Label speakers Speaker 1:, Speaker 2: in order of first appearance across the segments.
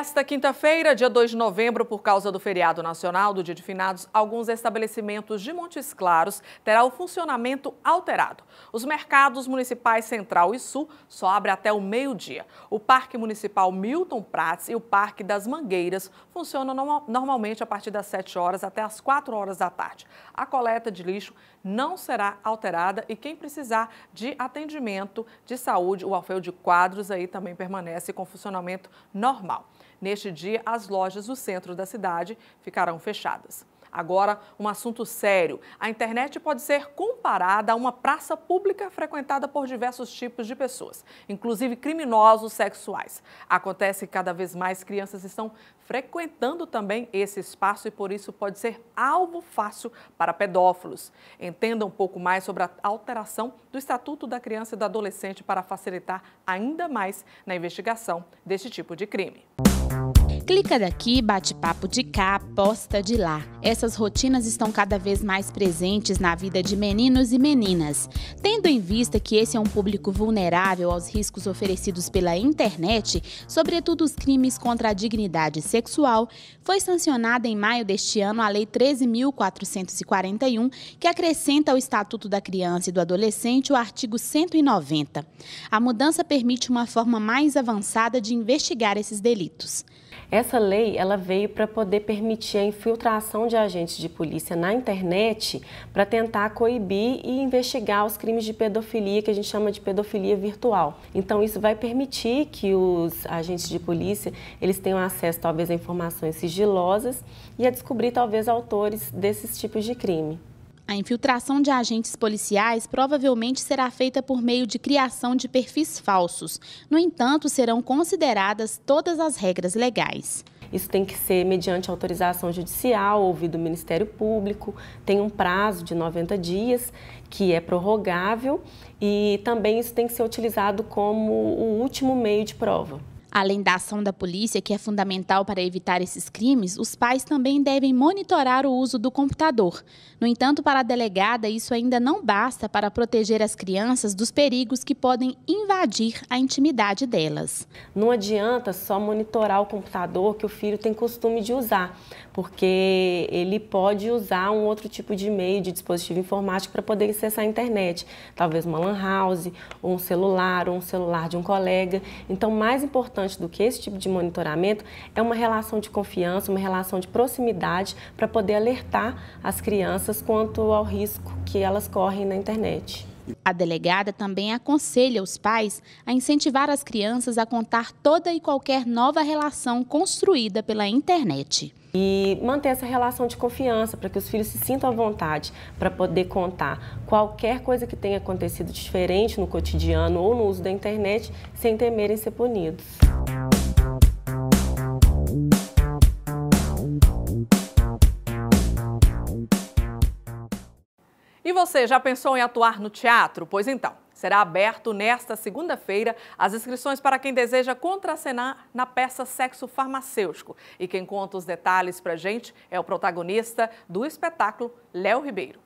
Speaker 1: Nesta quinta-feira, dia 2 de novembro, por causa do feriado nacional do Dia de Finados, alguns estabelecimentos de Montes Claros terá o funcionamento alterado. Os mercados municipais Central e Sul só abrem até o meio-dia. O Parque Municipal Milton Prats e o Parque das Mangueiras funcionam no normalmente a partir das 7 horas até as 4 horas da tarde. A coleta de lixo não será alterada e quem precisar de atendimento de saúde, o Alfeu de Quadros aí também permanece com funcionamento normal. Neste dia, as lojas do centro da cidade ficarão fechadas. Agora, um assunto sério. A internet pode ser comparada a uma praça pública frequentada por diversos tipos de pessoas, inclusive criminosos sexuais. Acontece que cada vez mais crianças estão frequentando também esse espaço e por isso pode ser alvo fácil para pedófilos. Entenda um pouco mais sobre a alteração do Estatuto da Criança e do Adolescente para facilitar ainda mais na investigação deste tipo de crime.
Speaker 2: Clica daqui, bate papo de cá, posta de lá. Essas rotinas estão cada vez mais presentes na vida de meninos e meninas. Tendo em vista que esse é um público vulnerável aos riscos oferecidos pela internet, sobretudo os crimes contra a dignidade sexual, foi sancionada em maio deste ano a Lei 13.441, que acrescenta ao Estatuto da Criança e do Adolescente o artigo 190. A mudança permite uma forma mais avançada de investigar esses delitos. É essa
Speaker 3: lei ela veio para poder permitir a infiltração de agentes de polícia na internet para tentar coibir e investigar os crimes de pedofilia que a gente chama de pedofilia virtual. Então isso vai permitir que os agentes de polícia eles tenham acesso talvez a informações sigilosas e a descobrir talvez autores desses tipos de crime.
Speaker 2: A infiltração de agentes policiais provavelmente será feita por meio de criação de perfis falsos. No entanto, serão consideradas todas as regras legais.
Speaker 3: Isso tem que ser mediante autorização judicial, ouvido o Ministério Público, tem um prazo de 90 dias que é prorrogável e também isso tem que ser utilizado como o último meio de prova. Além da ação da polícia, que é fundamental
Speaker 2: para evitar esses crimes, os pais também devem monitorar o uso do computador. No entanto, para a delegada, isso ainda não basta para proteger as crianças dos perigos que podem
Speaker 3: invadir a intimidade delas. Não adianta só monitorar o computador que o filho tem costume de usar, porque ele pode usar um outro tipo de meio de dispositivo informático para poder acessar a internet, talvez uma lan house, ou um celular, ou um celular de um colega. Então, mais importante importante do que esse tipo de monitoramento é uma relação de confiança, uma relação de proximidade para poder alertar as crianças quanto ao risco que elas correm na internet. A delegada também aconselha os
Speaker 2: pais a incentivar as crianças a contar toda e qualquer nova relação construída
Speaker 3: pela internet. E manter essa relação de confiança para que os filhos se sintam à vontade para poder contar qualquer coisa que tenha acontecido diferente no cotidiano ou no uso da internet sem temerem ser punidos.
Speaker 1: você, já pensou em atuar no teatro? Pois então, será aberto nesta segunda-feira as inscrições para quem deseja contracenar na peça Sexo Farmacêutico. E quem conta os detalhes pra gente é o protagonista do espetáculo, Léo Ribeiro.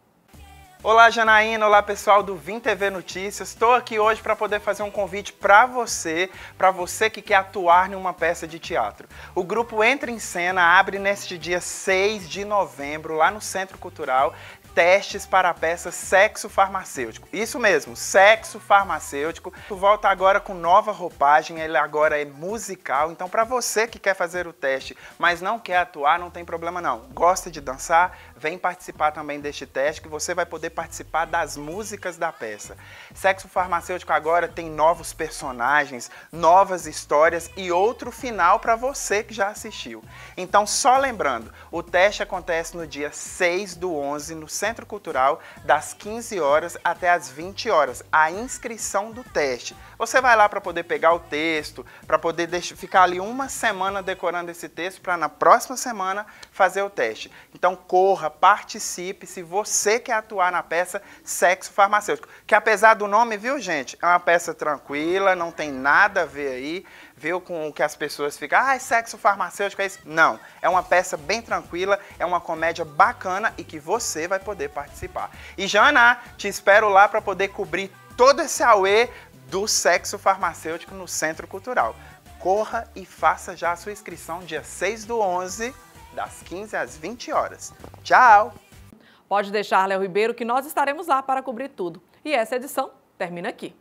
Speaker 4: Olá, Janaína. Olá, pessoal do Vim TV Notícias. Estou aqui hoje para poder fazer um convite para você, para você que quer atuar em uma peça de teatro. O grupo Entra em Cena abre neste dia 6 de novembro, lá no Centro Cultural, testes para a peça Sexo Farmacêutico. Isso mesmo, Sexo Farmacêutico. Tu volta agora com nova roupagem, ele agora é musical. Então, para você que quer fazer o teste, mas não quer atuar, não tem problema não. Gosta de dançar? Vem participar também deste teste que você vai poder participar das músicas da peça. Sexo Farmacêutico agora tem novos personagens, novas histórias e outro final para você que já assistiu. Então, só lembrando, o teste acontece no dia 6 do 11 no Centro Cultural das 15 horas até as 20 horas, a inscrição do teste. Você vai lá para poder pegar o texto, para poder deixar, ficar ali uma semana decorando esse texto, para na próxima semana fazer o teste. Então corra, participe, se você quer atuar na peça Sexo Farmacêutico, que apesar do nome, viu gente, é uma peça tranquila, não tem nada a ver aí, viu, com o que as pessoas ficam, ah, é sexo farmacêutico, é isso. Não, é uma peça bem tranquila, é uma comédia bacana e que você vai poder participar. E Jana, te espero lá para poder cobrir todo esse auê do sexo farmacêutico no Centro Cultural. Corra e faça já a sua inscrição dia 6 do 11 das 15 às 20 horas. Tchau! Pode deixar,
Speaker 1: Léo Ribeiro, que nós estaremos lá para cobrir tudo. E essa edição termina aqui.